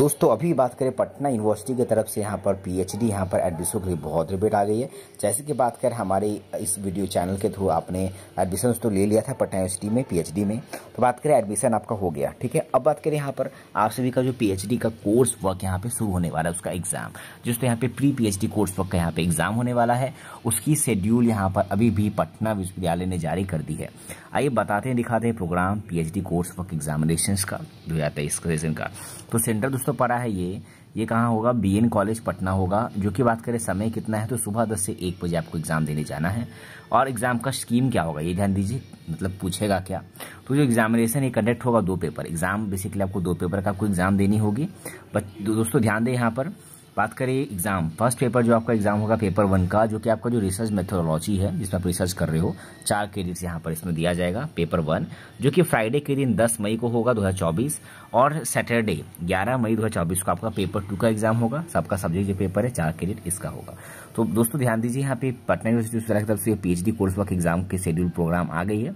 दोस्तों अभी बात करें पटना यूनिवर्सिटी की तरफ से यहाँ पर पीएचडी यहाँ पर एडमिशन के लिए बहुत रिपेट आ गई है जैसे कि बात करें हमारे इस वीडियो चैनल के थ्रू आपने एडमिशन तो ले लिया था पटना यूनिवर्सिटी में पीएचडी में तो बात करें एडमिशन आपका हो गया ठीक है अब बात करें यहाँ पर आप सभी का जो पी का कोर्स वर्क यहाँ पर शुरू होने वाला है उसका एग्ज़ाम जिसको यहाँ पर प्री पी कोर्स वर्क का यहाँ पर एग्ज़ाम होने वाला है उसकी शेड्यूल यहाँ पर अभी भी पटना विश्वविद्यालय ने जारी कर दी है आइए बताते हैं दिखाते हैं program P course work examination का दो का का तो सेंटर दोस्तों तो पड़ा है ये ये कहाँ होगा एन कॉलेज पटना होगा जो कि बात करें समय कितना है तो सुबह दस से एक बजे आपको एग्ज़ाम देने जाना है और एग्ज़ाम का स्कीम क्या होगा ये ध्यान दीजिए मतलब पूछेगा क्या तो जो एग्जामिनेशन ये कंडक्ट होगा दो पेपर एग्ज़ाम बेसिकली आपको दो पेपर का आपको एग्ज़ाम देनी होगी बट दोस्तों ध्यान दें यहाँ पर बात करें एग्जाम फर्स्ट पेपर जो आपका एग्जाम होगा पेपर वन का जो कि आपका जो रिसर्च मेथोडोलॉजी है जिसमें आप रिसर्च कर रहे हो चार क्रेडिट्स यहाँ पर इसमें दिया जाएगा पेपर वन जो कि फ्राइडे के दिन 10 मई को होगा 2024 और सैटरडे 11 मई 2024 को आपका पेपर टू का एग्जाम होगा सबका सब्जेक्ट जो पेपर है चार क्रेडिट इसका होगा तो दोस्तों ध्यान दीजिए यहाँ पे पटना यूनिवर्सिटी की तरफ से पी कोर्स वर्क एग्जाम के शेड्यूल प्रोग्राम आ गई है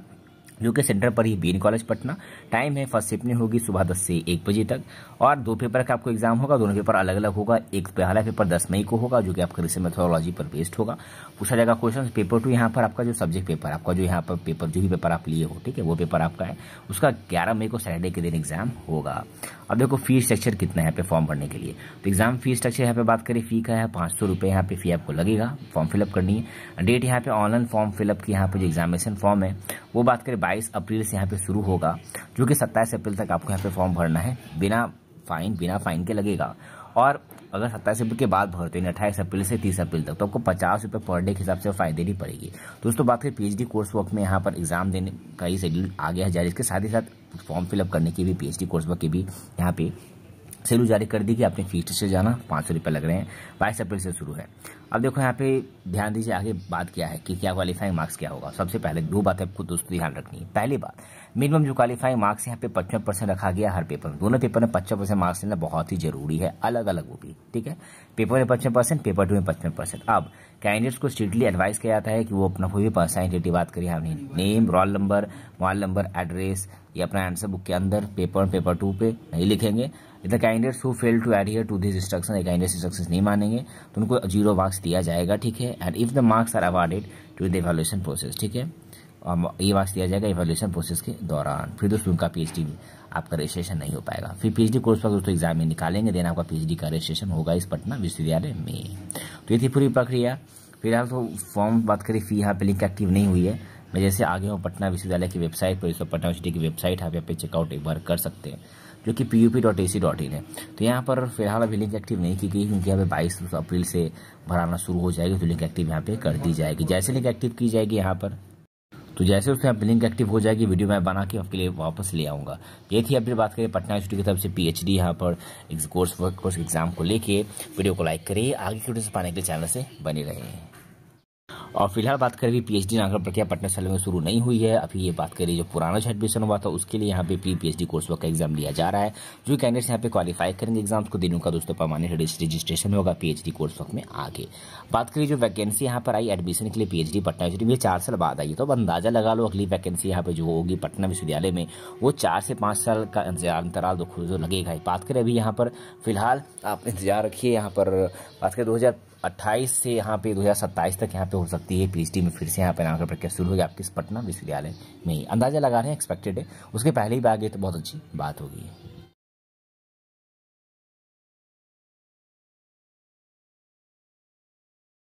कि सेंटर पर ही B N college Patna time है फर्स्ट शिफ्ट होगी सुबह दस से एक बजे तक और दो पेपर का आपको एग्जाम होगा दोनों पेपर अलग अलग होगा एक पहला पेपर दस मई को होगा जो कि आपका रिसर्च मेथोलॉजी पर बेस्ड होगा पूछा जाएगा क्वेश्चन पेपर टू यहाँ पर आपका जो सब्जेक्ट पेपर आपका जो यहाँ पर पेपर जो भी पेपर आप लिए हो ठीक है वो पेपर आपका है उसका ग्यारह मई को सैटरडे के दिन एग्जाम होगा अब देखो फी स्ट्रक्चर कितना है यहाँ पे फॉर्म भरने के लिए तो एग्जाम फी स्ट्रक्चर यहाँ पे बात करें फी का है पाँच सौ रुपये यहाँ पे फी आपको लगेगा फॉर्म फिलअप करनी है डेट यहाँ पे ऑनलाइन फॉर्म फिलअप की यहाँ पे जो एग्जामिनेशन फॉर्म है वो बात करें 22 अप्रैल से यहाँ पे शुरू होगा जो कि 27 अप्रैल तक आपको यहाँ पे फॉर्म भरना है बिना फाइन बिना फाइन के लगेगा और अगर सत्ताईस अप्रैल के बाद भरते हैं अट्ठाईस अप्रैल से तीस अप्रैल तक तो आपको पचास रुपये पर डे के हिसाब से फाइन देनी पड़ेगी दोस्तों बात करें पीएचडी कोर्स वर्क में यहाँ पर एग्जाम देने का ही शेड्यूल आ गया है जारी इसके साथ ही साथ फॉर्म फिलअप करने की भी पीएचडी कोर्स वर्क की भी यहाँ पे सेलू जारी कर दी कि आपने फीस से जाना पाँच सौ रुपये लग रहे हैं बाईस अप्रैल से शुरू है अब देखो यहाँ पे ध्यान दीजिए आगे बात क्या है कि क्या क्वालिफाइंग मार्क्स क्या होगा सबसे पहले दो बात आपको दोस्तों ध्यान रखनी है पहली बात मिनिमम जो क्वालिफाइंग मार्क्स यहाँ पे पचपन परसेंट रखा गया हर पेपर में दोनों पेपर में पचपन परसेंट मार्क्स लेना बहुत ही जरूरी है अलग अलग वो भी ठीक है पेपर में पचपन परसेंट पेपर टू में पचपन परसेंट अब कैंडिडेट्स को स्ट्रिक्टली एडवाइस किया जाता है कि वो अपना कोई भी पर्सन आइडेंटिटी बात करिए हमने name roll number mobile number address या अपना आंसर बुक के अंदर पेपर पेपर टू पे नहीं लिखेंगे the candidates who fail to adhere to this instruction candidates instruction नहीं मानेंगे तो उनको जीरो मार्क्स दिया जाएगा ठीक है and if the marks are awarded to the evaluation process ठीक है और ये मार्क्स दिया जाएगा इवेल्यूशन प्रोसेस के दौरान फिर दोस्तों उनका पीएचडी आपका रजिस्ट्रेशन नहीं हो पाएगा फिर डी कोर्स पर दोस्तों एग्जाम में निकालेंगे देन आपका पीएचडी का रजिस्ट्रेशन होगा इस पटना विश्वविद्यालय में तो ये थी पूरी प्रक्रिया फिलहाल तो फॉर्म बात करें फी यहाँ पे लिंक एक्टिव नहीं हुई है मैं जैसे आगे हूँ पटना विश्वविद्यालय की वेबसाइट पर इस पटना यूनिवर्सिटी की वेबसाइट आप यहाँ पे चेकआउट एक बार कर सकते हैं जो कि P U P dot A C dot in है तो यहाँ पर फिलहाल अभी लिंक एक्टिव नहीं की गई क्योंकि यहाँ पे बाईस अप्रैल से भराना शुरू हो जाएगी तो लिंक एक्टिव यहाँ पे कर दी जाएगी जैसे लिंक एक्टिव की जाएगी यहाँ पर तो जैसे उसके यहाँ लिंक एक्टिव हो जाएगी वीडियो मैं बना के आपके लिए वापस ले आऊँगा ये थी अब बात करें पटना यूनिवर्सिटी की तरफ से पी एच डी यहाँ पर कोर्स वर्क कोर्स एग्जाम को लेके वीडियो को लाइक करिए आगे की वीडियो से पाने के लिए चैनल से बने रहें और फिलहाल बात एच डी नागर प्रक्रिया पटना साल में शुरू नहीं हुई है अभी ये बात करें जो पुराना जो एडमिशन हुआ था उसके लिए यहाँ पे प्री डी कोर्स वर्क का एग्जाम लिया जा रहा है जो कैंडिडेट्स यहाँ पे क्वालिफाई करेंगे एग्जाम्स को दिनों का दोस्तों परमानेंट रजिस्ट्रेशन होगा डी कोर्स वर्क में आगे बात करिए जो वैकेंसी यहाँ पर आई एडमिशन के लिए डी पटना यूनिवर्सिटी में चार साल बाद आई तो अब अंदाजा लगा लो अगली वैकेंसी यहाँ पे जो होगी पटना विश्वविद्यालय में वो चार से पाँच साल का अंतराल जो तो तो लगेगा बात करें अभी यहाँ पर फिलहाल आप इंतजार रखिए यहाँ पर बात करें दो 28 से यहाँ पे 2027 तक यहाँ पे हो सकती है पीएचडी में फिर से यहाँ पे नाम प्रक्रिया शुरू होगी आपके पटना विश्वविद्यालय में ही अंदाजा लगा रहे हैं एक्सपेक्टेड है उसके पहले ही आगे तो बहुत अच्छी बात होगी